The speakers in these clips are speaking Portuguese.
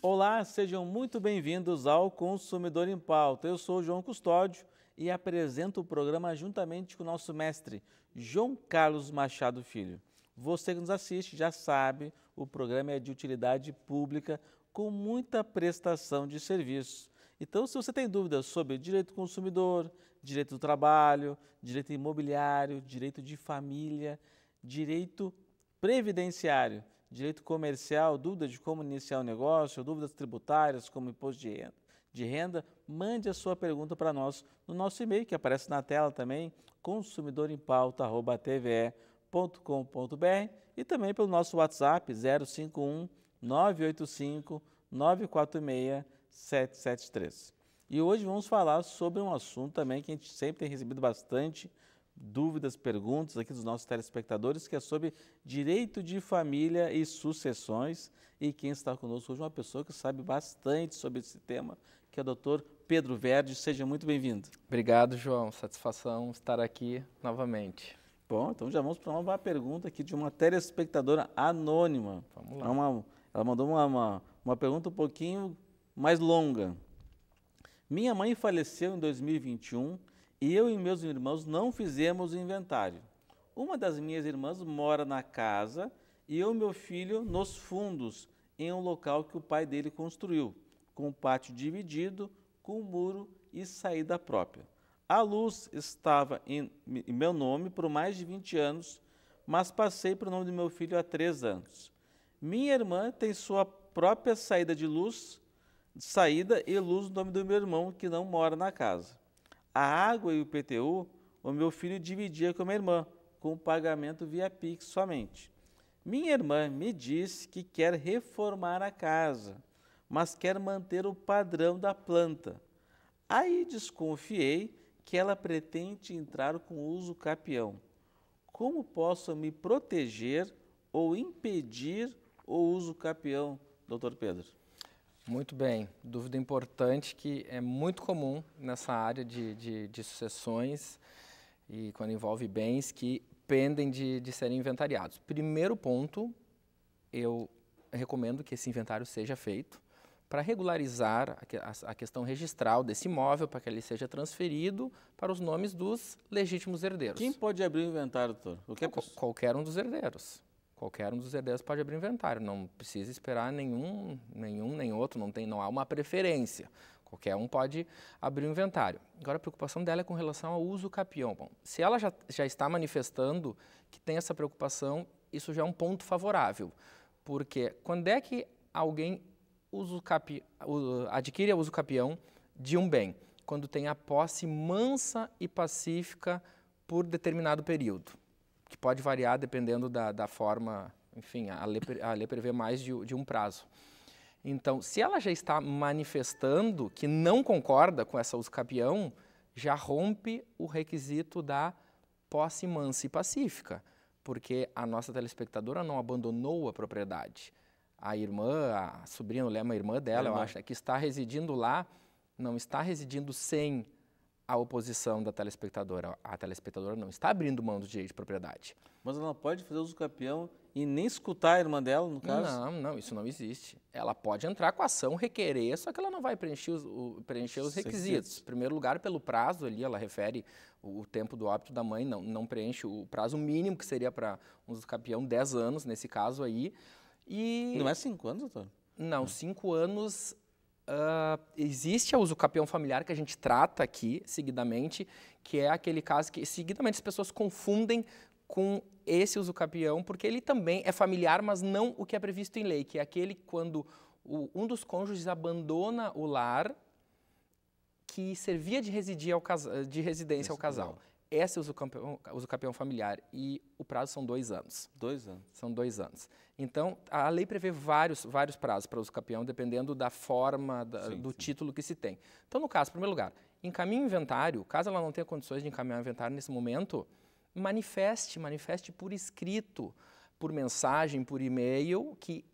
Olá, sejam muito bem-vindos ao Consumidor em Pauta. Eu sou João Custódio e apresento o programa juntamente com o nosso mestre, João Carlos Machado Filho. Você que nos assiste já sabe, o programa é de utilidade pública com muita prestação de serviço. Então, se você tem dúvidas sobre direito do consumidor, direito do trabalho, direito imobiliário, direito de família, direito previdenciário, direito comercial, dúvida de como iniciar o negócio, dúvidas tributárias, como imposto de renda, de renda mande a sua pergunta para nós no nosso e-mail que aparece na tela também, consumidorempauta@tve.com.br e também pelo nosso WhatsApp 051 985 946 773. E hoje vamos falar sobre um assunto também que a gente sempre tem recebido bastante dúvidas, perguntas aqui dos nossos telespectadores, que é sobre direito de família e sucessões. E quem está conosco hoje é uma pessoa que sabe bastante sobre esse tema, que é o doutor Pedro Verde. Seja muito bem-vindo. Obrigado, João. Satisfação estar aqui novamente. Bom, então já vamos para uma pergunta aqui de uma telespectadora anônima. Vamos lá. É uma, ela mandou uma, uma, uma pergunta um pouquinho mais longa. Minha mãe faleceu em 2021 e eu e meus irmãos não fizemos o inventário. Uma das minhas irmãs mora na casa e eu e meu filho nos fundos, em um local que o pai dele construiu, com o pátio dividido, com muro e saída própria. A luz estava em, em meu nome por mais de 20 anos, mas passei para o nome do meu filho há 3 anos. Minha irmã tem sua própria saída de luz de saída, luz o nome do meu irmão, que não mora na casa. A água e o PTU, o meu filho dividia com a minha irmã, com pagamento via Pix somente. Minha irmã me disse que quer reformar a casa, mas quer manter o padrão da planta. Aí desconfiei que ela pretende entrar com uso capião. Como posso me proteger ou impedir o uso capião, doutor Pedro? Muito bem. Dúvida importante que é muito comum nessa área de, de, de sucessões e quando envolve bens que pendem de, de serem inventariados. Primeiro ponto, eu recomendo que esse inventário seja feito para regularizar a, a questão registral desse imóvel, para que ele seja transferido para os nomes dos legítimos herdeiros. Quem pode abrir o inventário, doutor? É qualquer, qualquer um dos herdeiros. Qualquer um dos herdeiros pode abrir inventário, não precisa esperar nenhum, nenhum nem outro, não, tem, não há uma preferência. Qualquer um pode abrir o inventário. Agora, a preocupação dela é com relação ao uso capião. Bom, se ela já, já está manifestando que tem essa preocupação, isso já é um ponto favorável, porque quando é que alguém uso capi, adquire uso capião de um bem? Quando tem a posse mansa e pacífica por determinado período que pode variar dependendo da, da forma, enfim, a lei, a lei prevê mais de, de um prazo. Então, se ela já está manifestando que não concorda com essa usucapião, já rompe o requisito da posse mansa e pacífica, porque a nossa telespectadora não abandonou a propriedade. A irmã, a sobrinha, não lembro, a irmã dela, irmã. eu acho, é que está residindo lá, não está residindo sem a oposição da telespectadora. A telespectadora não está abrindo mão do direito de propriedade. Mas ela pode fazer uso do e nem escutar a irmã dela, no caso? Não, não, isso não existe. Ela pode entrar com a ação, requerer, só que ela não vai preencher os, o, preencher os é requisitos. Em primeiro lugar, pelo prazo ali, ela refere o, o, tempo do óbito da mãe, não, não preenche o prazo mínimo, que seria para um campeão 10 anos, nesse caso aí. E... Não é 5 anos, doutor? Não, 5 anos Uh, existe o uso capião familiar que a gente trata aqui seguidamente, que é aquele caso que seguidamente as pessoas confundem com esse uso capião, porque ele também é familiar, mas não o que é previsto em lei, que é aquele quando o, um dos cônjuges abandona o lar que servia de, residir ao casa, de residência ao casal essa é o uso campeão familiar e o prazo são dois anos. Dois anos. São dois anos. Então, a lei prevê vários, vários prazos para uso campeão, dependendo da forma, da, sim, do sim. título que se tem. Então, no caso, em primeiro lugar, encaminhe o inventário, caso ela não tenha condições de encaminhar o inventário nesse momento, manifeste, manifeste por escrito, por mensagem, por e-mail, que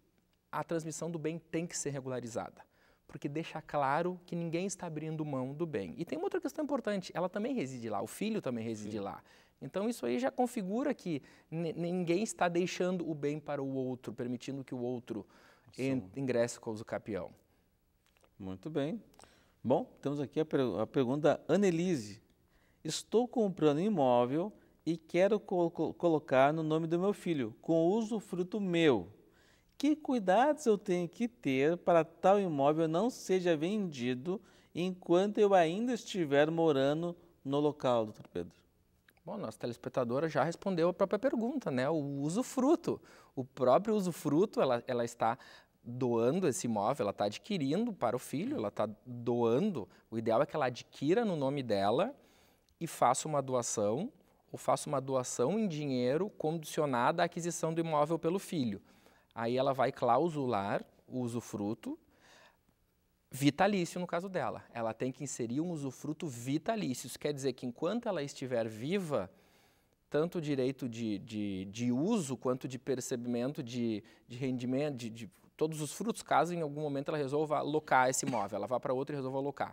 a transmissão do bem tem que ser regularizada porque deixa claro que ninguém está abrindo mão do bem. E tem uma outra questão importante, ela também reside lá, o filho também reside Sim. lá. Então isso aí já configura que ninguém está deixando o bem para o outro, permitindo que o outro en ingresse com o capião. Muito bem. Bom, temos aqui a, per a pergunta da Annelise. Estou comprando imóvel e quero co colocar no nome do meu filho, com uso fruto meu. Que cuidados eu tenho que ter para tal imóvel não seja vendido enquanto eu ainda estiver morando no local, doutor Pedro? Bom, nossa telespectadora já respondeu a própria pergunta, né? O usufruto. O próprio usufruto, ela, ela está doando esse imóvel, ela está adquirindo para o filho, ela está doando. O ideal é que ela adquira no nome dela e faça uma doação, ou faça uma doação em dinheiro condicionada à aquisição do imóvel pelo filho. Aí ela vai clausular o usufruto vitalício no caso dela. Ela tem que inserir um usufruto vitalício. Isso quer dizer que enquanto ela estiver viva, tanto o direito de, de, de uso quanto de percebimento de, de rendimento, de, de, todos os frutos, caso em algum momento ela resolva alocar esse imóvel, ela vá para outro e resolva alocar,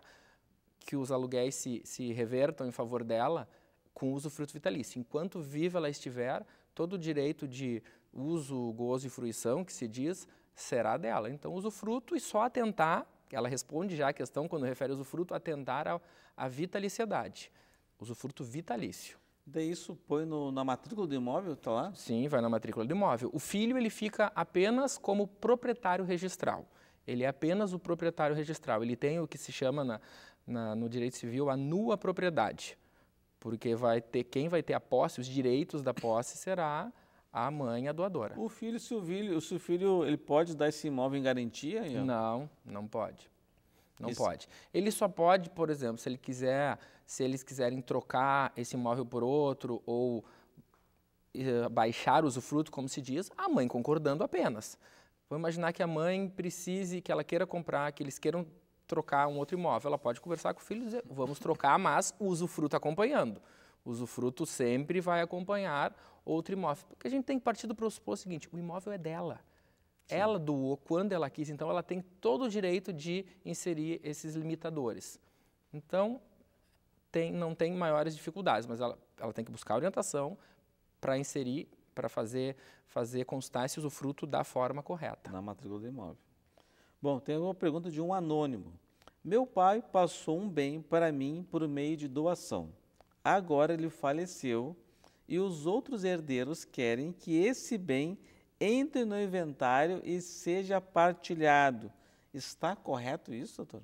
que os aluguéis se, se revertam em favor dela com o usufruto vitalício. Enquanto viva ela estiver, todo o direito de uso, gozo e fruição, que se diz, será dela. Então, usufruto e só atentar, ela responde já a questão quando refere usufruto, atentar à, à vitaliciedade. Usufruto vitalício. Daí isso põe no, na matrícula do imóvel, tá lá? Sim, vai na matrícula do imóvel. O filho ele fica apenas como proprietário registral. Ele é apenas o proprietário registral. Ele tem o que se chama na, na, no direito civil a nua propriedade, porque vai ter quem vai ter a posse, os direitos da posse será a mãe é doadora. O filho, se o filho, se o filho ele pode dar esse imóvel em garantia? Ian? Não, não pode. Não Isso. pode. Ele só pode, por exemplo, se ele quiser, se eles quiserem trocar esse imóvel por outro ou eh, baixar o usufruto, como se diz, a mãe concordando apenas. Vou imaginar que a mãe precise, que ela queira comprar, que eles queiram trocar um outro imóvel. Ela pode conversar com o filho e dizer, vamos trocar, mas o usufruto acompanhando usufruto sempre vai acompanhar outro imóvel. Porque a gente tem que partir do pressuposto seguinte: o imóvel é dela. Sim. Ela doou quando ela quis, então ela tem todo o direito de inserir esses limitadores. Então, tem, não tem maiores dificuldades, mas ela, ela tem que buscar orientação para inserir, para fazer, fazer constar esse usufruto da forma correta. Na matrícula do imóvel. Bom, tem uma pergunta de um anônimo. Meu pai passou um bem para mim por meio de doação. Agora ele faleceu e os outros herdeiros querem que esse bem entre no inventário e seja partilhado. Está correto isso, doutor?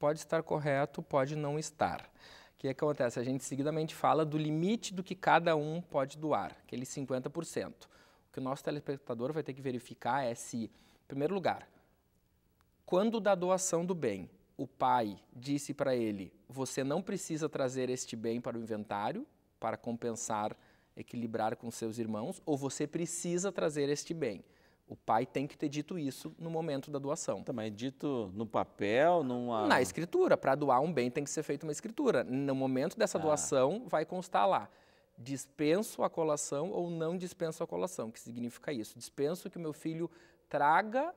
Pode estar correto, pode não estar. O que é acontece? A gente seguidamente fala do limite do que cada um pode doar, aquele 50%. O que o nosso telespectador vai ter que verificar é se, em primeiro lugar, quando da doação do bem, o pai disse para ele: Você não precisa trazer este bem para o inventário para compensar, equilibrar com seus irmãos, ou você precisa trazer este bem. O pai tem que ter dito isso no momento da doação. Também tá, dito no papel, numa. Na escritura. Para doar um bem tem que ser feita uma escritura. No momento dessa ah. doação, vai constar lá. Dispenso a colação ou não dispenso a colação. O que significa isso? Dispenso que meu filho traga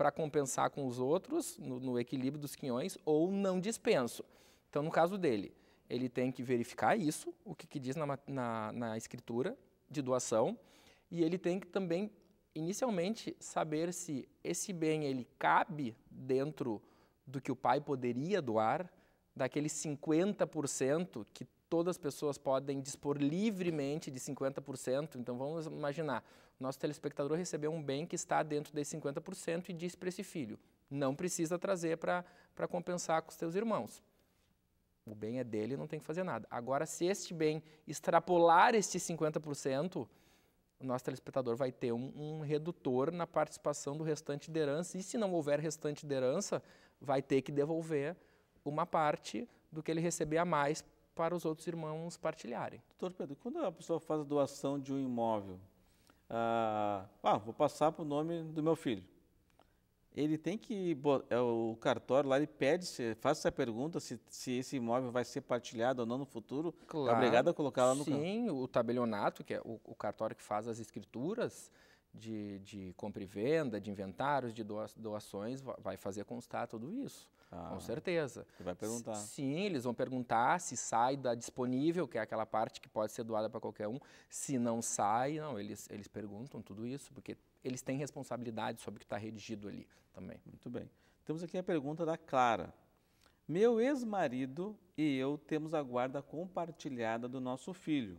para compensar com os outros, no, no, equilíbrio dos quinhões, ou não dispenso. Então, no caso dele, ele tem que verificar isso, o que, que diz na, na, na escritura de doação, e ele tem que também, inicialmente, saber se esse bem ele cabe dentro do que o pai poderia doar, daquele 50% que todas as pessoas podem dispor livremente de 50%. Então vamos imaginar, nosso telespectador recebeu um bem que está dentro desses 50% e disse para esse filho, não precisa trazer para compensar com os teus irmãos. O bem é dele, não tem que fazer nada. Agora, se este bem extrapolar este 50%, o nosso telespectador vai ter um, um, redutor na participação do restante de herança, e se não houver restante de herança, vai ter que devolver uma parte do que ele receber a mais para os outros irmãos partilharem. Doutor Pedro, quando a pessoa faz a doação de um imóvel, ah, ah, vou passar para o nome do meu filho. Ele tem que, é o cartório lá, ele pede, faz essa pergunta se, se esse imóvel vai ser partilhado ou não no futuro. É claro, é obrigado a colocar lá no Sim, campo. o tabelionato, que é o, o cartório que faz as escrituras, de, de compra e venda, de inventários, de doações, vai fazer constar tudo isso. Ah, com certeza. Você vai perguntar. Sim, eles vão perguntar se sai da disponível, que é aquela parte que pode ser doada para qualquer um. Se não sai, não, eles, eles perguntam tudo isso, porque eles têm responsabilidade sobre o que está redigido ali também. Muito bem. Temos aqui a pergunta da Clara. Meu ex-marido e eu temos a guarda compartilhada do nosso filho.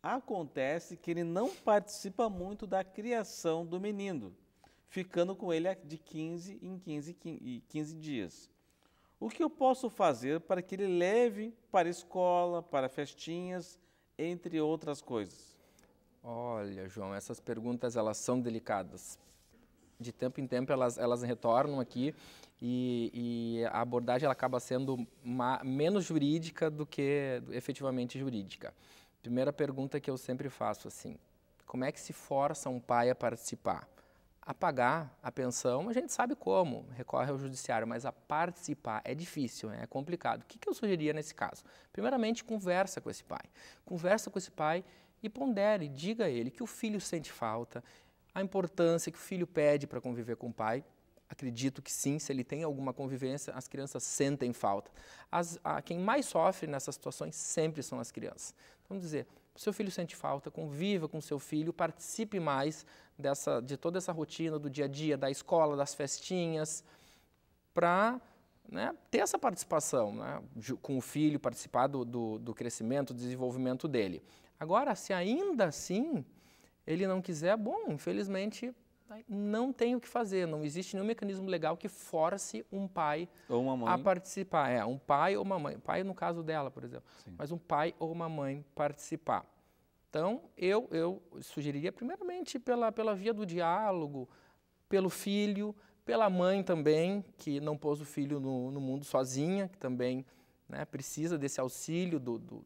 Acontece que ele não participa muito da criação do menino, ficando com ele de 15 em 15, 15 dias. O que eu posso fazer para que ele leve para a escola, para festinhas, entre outras coisas? Olha, João, essas perguntas elas são delicadas. De tempo em tempo elas, elas retornam aqui e, e a abordagem ela acaba sendo uma, menos jurídica do que efetivamente jurídica. Primeira pergunta que eu sempre faço assim, como é que se força um pai a participar? a pagar a pensão, a gente sabe como, recorre ao judiciário, mas a participar é difícil, né? é complicado. O que, eu sugeriria nesse caso? Primeiramente, conversa com esse pai. Conversa com esse pai e pondere, diga a ele que o filho sente falta, a importância que o filho pede para conviver com o pai. Acredito que sim, se ele tem alguma convivência, as crianças sentem falta. As, a, quem mais sofre nessas situações sempre são as crianças. Vamos dizer, seu filho sente falta, conviva com seu filho, participe mais dessa, de toda essa rotina do dia a dia, da escola, das festinhas, para né, ter essa participação né, com o filho, participar do, do, do crescimento, do desenvolvimento dele. Agora, se ainda assim ele não quiser, bom, infelizmente Tá? não tem o que fazer, não existe nenhum mecanismo legal que force um pai a participar. É, um pai ou uma mãe, pai no caso dela, por exemplo, Sim. mas um pai ou uma mãe participar. Então, eu, eu sugeriria primeiramente pela, pela via do diálogo, pelo filho, pela mãe também, que não pôs o filho no, no mundo sozinha, que também né, precisa desse auxílio do, do,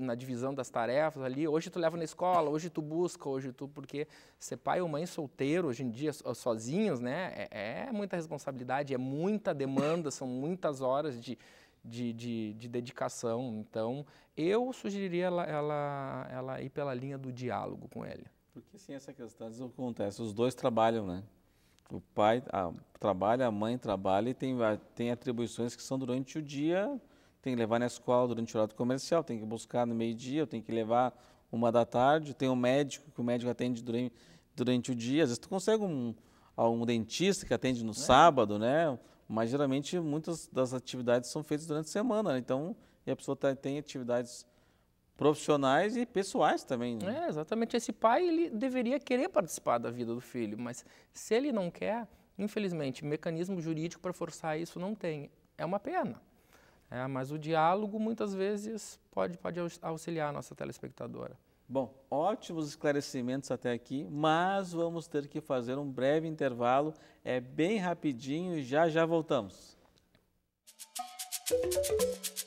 na divisão das tarefas ali. Hoje tu leva na escola, hoje tu busca, hoje tu porque ser pai ou mãe solteiro hoje em dia sozinhos, né, é, é muita responsabilidade, é muita demanda, são muitas horas de, de, de, de dedicação. Então, eu sugeriria ela, ela, ela, ir pela linha do diálogo com ele. Porque sim, essa questão acontece. Os dois trabalham, né? O pai a, trabalha, a mãe trabalha e tem, tem atribuições que são durante o dia tem que levar na escola durante o horário comercial, tem que buscar no meio-dia, tem que levar uma da tarde, tem um médico que o médico atende durante, durante o dia, às vezes tu consegue um, um dentista que atende no é. sábado, né? Mas geralmente muitas das atividades são feitas durante a semana, né? então e a pessoa tá, tem atividades profissionais e pessoais também. Né? É, exatamente. Esse pai ele deveria querer participar da vida do filho, mas se ele não quer, infelizmente, mecanismo jurídico para forçar isso não tem. É uma pena. É, mas o diálogo muitas vezes pode, pode auxiliar a nossa telespectadora. Bom, ótimos esclarecimentos até aqui, mas vamos ter que fazer um breve intervalo. É bem rapidinho e já já voltamos. Música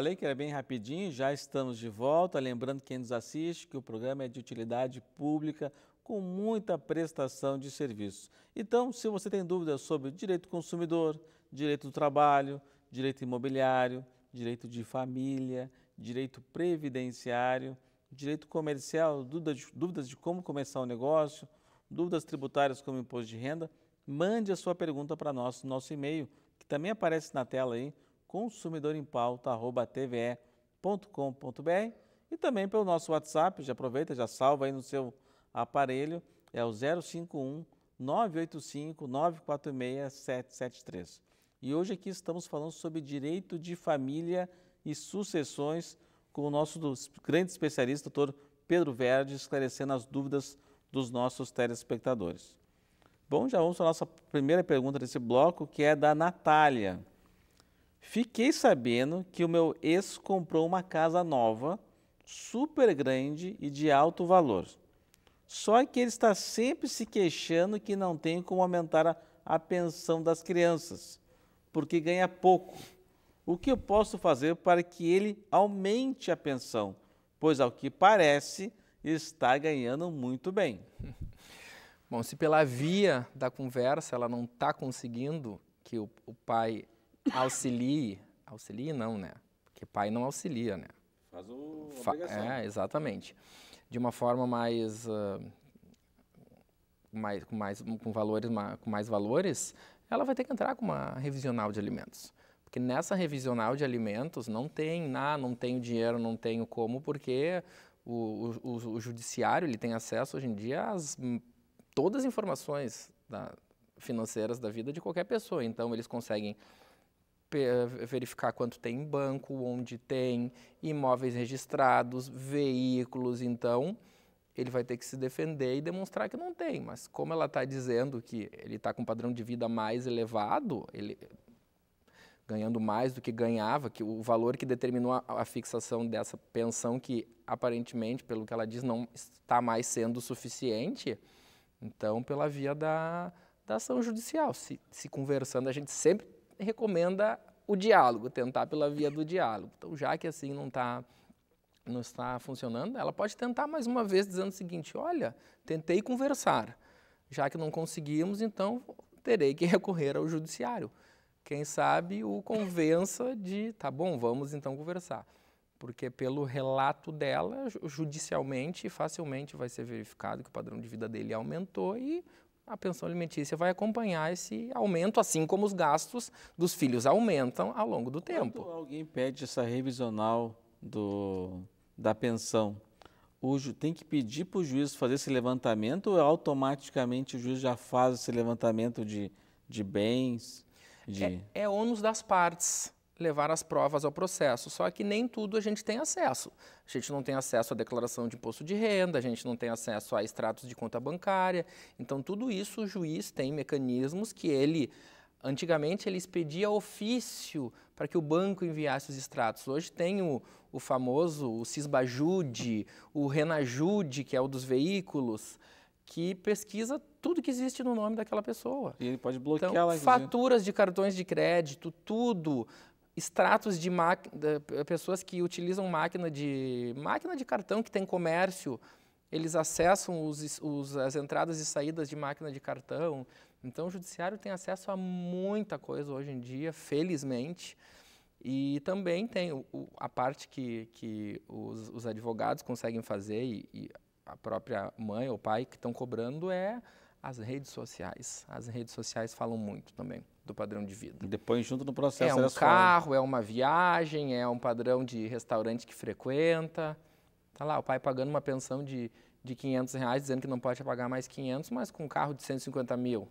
falei que era bem rapidinho, já estamos de volta. Lembrando quem nos assiste que o programa é de utilidade pública com muita prestação de serviços. Então, se você tem dúvidas sobre direito do consumidor, direito do trabalho, direito imobiliário, direito de família, direito previdenciário, direito comercial, dúvidas de, dúvidas de como começar o um negócio, dúvidas tributárias como imposto de renda, mande a sua pergunta para nós no nosso e-mail, que também aparece na tela aí, consumidorempauta.tve.com.br e também pelo nosso WhatsApp, já aproveita, já salva aí no seu aparelho, é o 051 985 946 773. E hoje aqui estamos falando sobre direito de família e sucessões com o nosso grande especialista, doutor Pedro Verde, esclarecendo as dúvidas dos nossos telespectadores. Bom, já vamos para a nossa primeira pergunta desse bloco, que é da Natália. Fiquei sabendo que o meu ex comprou uma casa nova, super grande e de alto valor. Só que ele está sempre se queixando que não tem como aumentar a, a pensão das crianças, porque ganha pouco. O que eu posso fazer para que ele aumente a pensão? Pois, ao que parece, está ganhando muito bem. Bom, se pela via da conversa ela não está conseguindo que o, o pai auxilie, auxilie não, né? Porque pai não auxilia, né? Faz o Fa obrigação. É, exatamente. De uma forma mais, uh, mais, com mais, com valores, com mais valores, ela vai ter que entrar com uma revisional de alimentos. Porque nessa revisional de alimentos não tem, nada, ah, não tenho dinheiro, não tenho como, porque o, o, o judiciário ele tem acesso hoje em dia às hum, todas as informações da, financeiras da vida de qualquer pessoa. Então eles conseguem eh, verificar quanto tem em banco, onde tem imóveis registrados, veículos, então ele vai ter que se defender e demonstrar que não tem. Mas como ela está dizendo que ele está com um padrão de vida mais elevado, ele ganhando mais do que ganhava, que o valor que determinou a, a fixação dessa pensão que aparentemente, pelo que ela diz, não está mais sendo suficiente, então pela via da, da ação judicial, se, se conversando, a gente sempre recomenda o diálogo, tentar pela via do diálogo. Então, já que assim não está não está funcionando, ela pode tentar mais uma vez dizendo o seguinte: olha, tentei conversar, já que não conseguimos, então terei que recorrer ao judiciário. Quem sabe o convença de, tá bom, vamos então conversar. Porque pelo relato dela, judicialmente, facilmente vai ser verificado que o padrão de vida dele aumentou e a pensão alimentícia vai acompanhar esse aumento, assim como os gastos dos filhos aumentam ao longo do Quando tempo. Quando alguém pede essa revisional do, da pensão, o, tem que pedir para o juiz fazer esse levantamento ou automaticamente o juiz já faz esse levantamento de, de bens? De... É, é ônus das partes levar as provas ao processo. Só que nem tudo a gente tem acesso. A gente não tem acesso à declaração de imposto de renda, a gente não tem acesso a extratos de conta bancária. Então, tudo isso o juiz tem mecanismos que ele. Antigamente ele expedia ofício para que o banco enviasse os extratos. Hoje tem o, o famoso o Cisbajude, o Renajude, que é o dos veículos, que pesquisa tudo que existe no nome daquela pessoa. E ele pode então, bloquear então, lá, Faturas de cartões de crédito, tudo, extratos de, de eh, pessoas que utilizam máquina de máquina de cartão que tem comércio, eles acessam os, os, as entradas e saídas de máquina de cartão. Então, o judiciário tem acesso a muita coisa hoje em dia, felizmente. E também tem o, a parte que, que os, os, advogados conseguem fazer e, e a própria mãe ou pai que estão cobrando é as redes sociais. As redes sociais falam muito também do padrão de vida. E depois junto no processo. É um carro, é uma viagem, é um padrão de restaurante que frequenta. Tá lá, o pai pagando uma pensão de, de 500 reais, dizendo que não pode pagar mais 500, mas com um carro de 150 mil.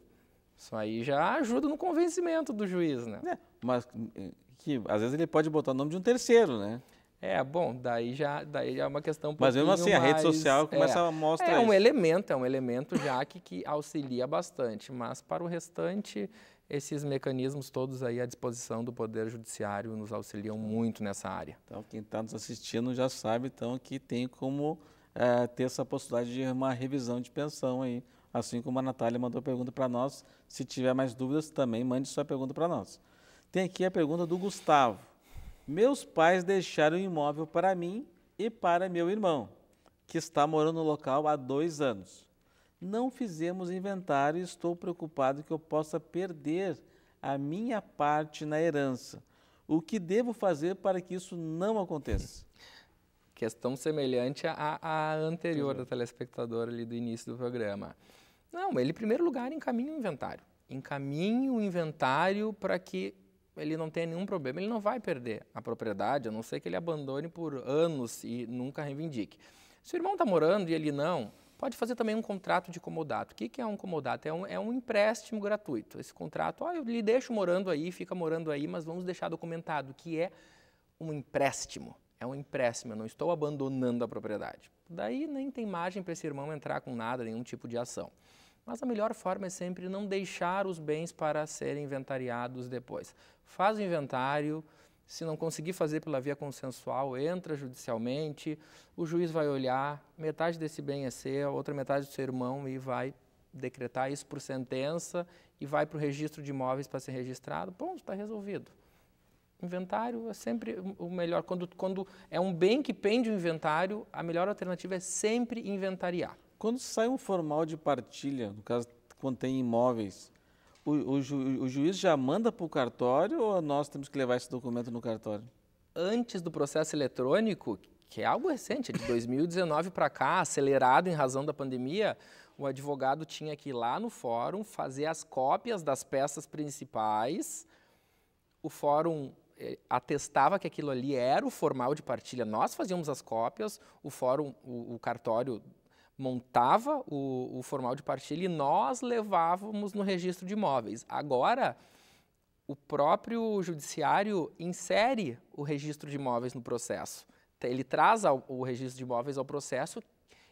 Isso aí já ajuda no convencimento do juiz, né? É, mas hum, que às vezes ele pode botar o nome de um terceiro, né? É, bom, daí já, daí já é uma questão um Mas mesmo assim, mais, a rede social começa é, a mostrar É um elemento, é um elemento já que, que auxilia bastante, mas para o restante, esses mecanismos todos aí à disposição do Poder Judiciário nos auxiliam muito nessa área. Então, quem está nos assistindo já sabe, então, que tem como é, ter essa possibilidade de uma revisão de pensão aí, assim como a Natália mandou pergunta para nós. Se tiver mais dúvidas, também mande sua pergunta para nós. Tem aqui a pergunta do Gustavo. Meus pais deixaram o imóvel para mim e para meu irmão, que está morando no local há dois anos. Não fizemos inventário e estou preocupado que eu possa perder a minha parte na herança. O que devo fazer para que isso não aconteça? Questão semelhante à, à anterior é. da telespectadora ali do início do programa. Não, ele, em primeiro lugar, encaminha o inventário. Encaminhe o inventário para que ele não tem nenhum problema, ele não vai perder a propriedade, a não ser que ele abandone por anos e nunca reivindique. Se o irmão está morando e ele não, pode fazer também um contrato de comodato. O que, que é um comodato? É um, é um empréstimo gratuito. Esse contrato, ó, ah, eu lhe deixo morando aí, fica morando aí, mas vamos deixar documentado que é um empréstimo. É um empréstimo, eu não estou abandonando a propriedade. Daí nem tem margem para esse irmão entrar com nada, nenhum tipo de ação. Mas a melhor forma é sempre não deixar os bens para serem inventariados depois faz o inventário, se não conseguir fazer pela via consensual, entra judicialmente, o juiz vai olhar, metade desse bem é seu, a outra metade do seu irmão e vai decretar isso por sentença e vai para o registro de imóveis para ser registrado, pronto, está resolvido. Inventário é sempre o melhor. Quando, quando é um bem que pende o inventário, a melhor alternativa é sempre inventariar. Quando sai um formal de partilha, no caso, quando tem imóveis, o, o, ju, o juiz já manda para o cartório ou nós temos que levar esse documento no cartório? Antes do processo eletrônico, que é algo recente, de 2019 para cá, acelerado em razão da pandemia, o advogado tinha que ir lá no fórum fazer as cópias das peças principais. O fórum eh, atestava que aquilo ali era o formal de partilha. Nós fazíamos as cópias, o fórum, o, o cartório montava o, o formal de partilha e nós levávamos no registro de imóveis. Agora, o próprio judiciário insere o registro de imóveis no processo. Ele traz ao, o registro de imóveis ao processo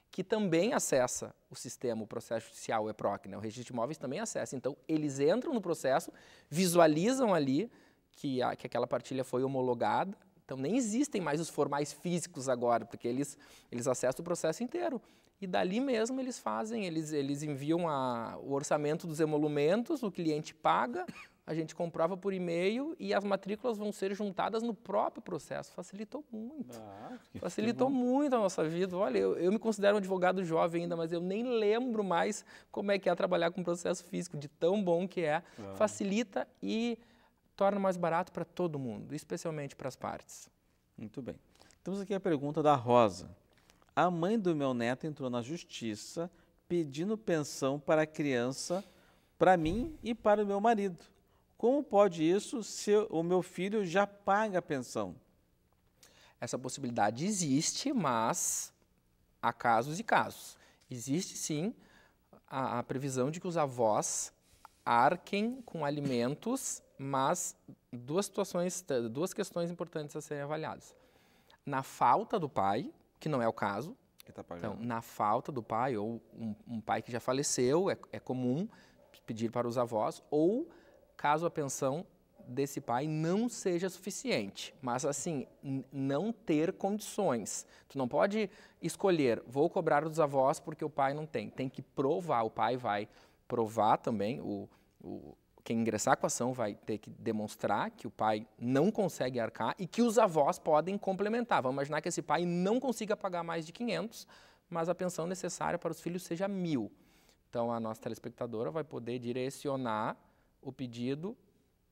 que também acessa o sistema, o processo judicial, é o EPROC, né? o registro de imóveis também acessa. Então, eles entram no processo, visualizam ali que, a, que aquela partilha foi homologada, então nem existem mais os formais físicos agora, porque eles, eles acessam o processo inteiro. E dali mesmo eles fazem, eles, eles enviam a, o orçamento dos emolumentos, o cliente paga, a gente comprova por e-mail e as matrículas vão ser juntadas no próprio processo. Facilitou muito. Ah, Facilitou muito a nossa vida. Olha, eu, eu, me considero um advogado jovem ainda, mas eu nem lembro mais como é que é trabalhar com processo físico, de tão bom que é. Ah. Facilita e torna mais barato para todo mundo, especialmente para as partes. Muito bem. Temos aqui a pergunta da Rosa. A mãe do meu neto entrou na justiça pedindo pensão para a criança, para mim e para o meu marido. Como pode isso se o meu filho já paga a pensão? Essa possibilidade existe, mas há casos e casos. Existe sim a, a previsão de que os avós arquem com alimentos, mas duas situações, duas questões importantes a serem avaliadas. Na falta do pai, que não é o caso. Tá então, na falta do pai, ou um, um pai que já faleceu, é, é comum pedir para os avós, ou caso a pensão desse pai não seja suficiente, mas assim, não ter condições. Tu não pode escolher, vou cobrar dos avós porque o pai não tem. Tem que provar, o pai vai provar também, o, o quem ingressar com a ação vai ter que demonstrar que o pai não consegue arcar e que os avós podem complementar. Vamos imaginar que esse pai não consiga pagar mais de 500, mas a pensão necessária para os filhos seja mil. Então, a nossa telespectadora vai poder direcionar o pedido,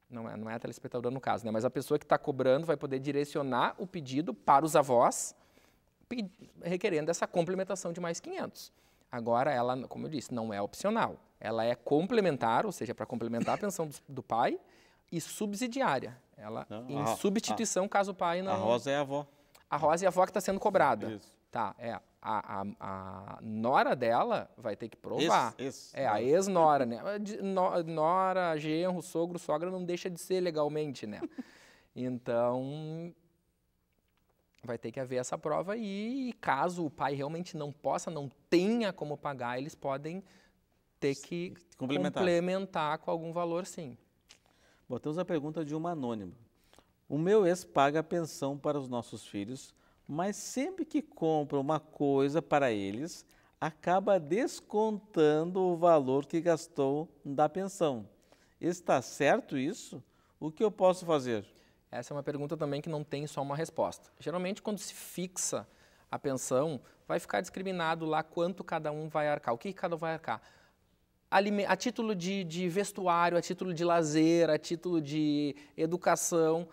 não é, não é a telespectadora no caso, né? mas a pessoa que está cobrando vai poder direcionar o pedido para os avós, requerendo essa complementação de mais 500. Agora, ela, como eu disse, não é opcional. Ela é complementar, ou seja, para complementar a pensão do, do pai, e subsidiária. Ela não, em a, substituição, a, caso o pai não. A Rosa é a avó. A Rosa é a avó que está sendo cobrada. Isso. Tá, é. A, a, a, nora dela vai ter que provar. Ex, é, a ex-nora, né? nora, genro, sogro, sogra não deixa de ser legalmente, né? Então, vai ter que haver essa prova e, caso o pai realmente não possa, não tenha como pagar, eles podem ter que complementar. complementar com algum valor, sim. Bom, temos a pergunta de uma anônima. O meu ex paga a pensão para os nossos filhos, mas sempre que compra uma coisa para eles, acaba descontando o valor que gastou da pensão. Está certo isso? O que eu posso fazer? Essa é uma pergunta também que não tem só uma resposta. Geralmente, quando se fixa a pensão, vai ficar discriminado lá quanto cada um vai arcar, o que cada um vai arcar a título de, de vestuário, a título de lazer, a título de educação,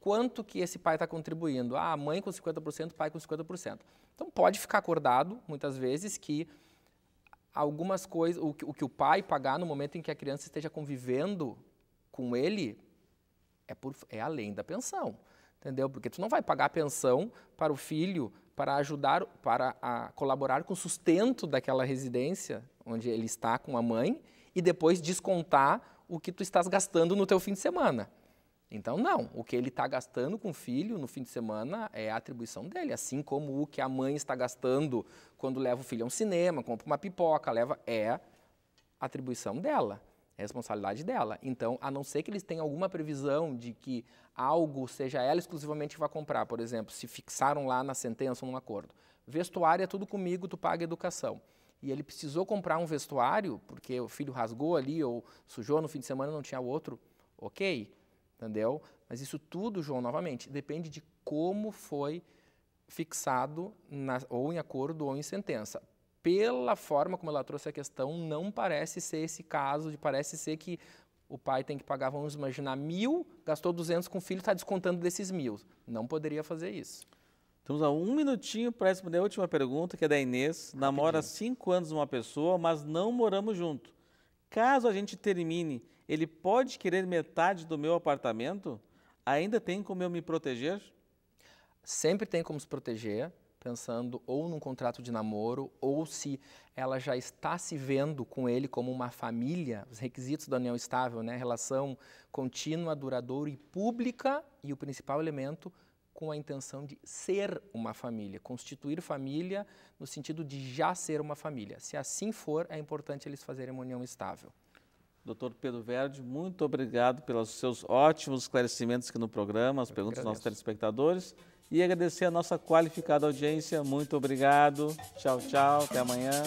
quanto que esse pai está contribuindo? Ah, mãe com 50%, pai com 50%. Então pode ficar acordado, muitas vezes, que algumas coisas, o, o que o pai pagar no momento em que a criança esteja convivendo com ele é, por, é além da pensão, entendeu? Porque tu não vai pagar a pensão para o filho para ajudar, para a, colaborar com o sustento daquela residência onde ele está com a mãe e depois descontar o que tu estás gastando no teu fim de semana. Então, não, o que ele está gastando com o filho no fim de semana é a atribuição dele, assim como o que a mãe está gastando quando leva o filho a um cinema, compra uma pipoca, leva, é atribuição dela. É responsabilidade dela. Então, a não ser que eles tenham alguma previsão de que algo seja ela exclusivamente que vai comprar, por exemplo, se fixaram lá na sentença ou num acordo. Vestuário é tudo comigo, tu paga educação. E ele precisou comprar um vestuário porque o filho rasgou ali ou sujou no fim de semana não tinha outro. OK? Entendeu? Mas isso tudo, João, novamente, depende de como foi fixado na, ou em acordo ou em sentença pela forma como ela trouxe a questão, não parece ser esse caso, de parece ser que o pai tem que pagar, vamos imaginar, mil, gastou 200 com o filho, está descontando desses mil. Não poderia fazer isso. Temos a um minutinho para responder a última pergunta, que é da Inês. Rapidinho. Namora cinco anos uma pessoa, mas não moramos junto. Caso a gente termine, ele pode querer metade do meu apartamento? Ainda tem como eu me proteger? Sempre tem como se proteger pensando ou num contrato de namoro ou se ela já está se vendo com ele como uma família, os requisitos da união estável, né? Relação contínua, duradoura e pública e o principal elemento com a intenção de ser uma família, constituir família no sentido de já ser uma família. Se assim for, é importante eles fazerem uma união estável. Doutor Pedro Verde, muito obrigado pelos seus ótimos esclarecimentos aqui no programa, as Eu perguntas dos nossos telespectadores e agradecer a nossa qualificada audiência. Muito obrigado. Tchau, tchau. Até amanhã.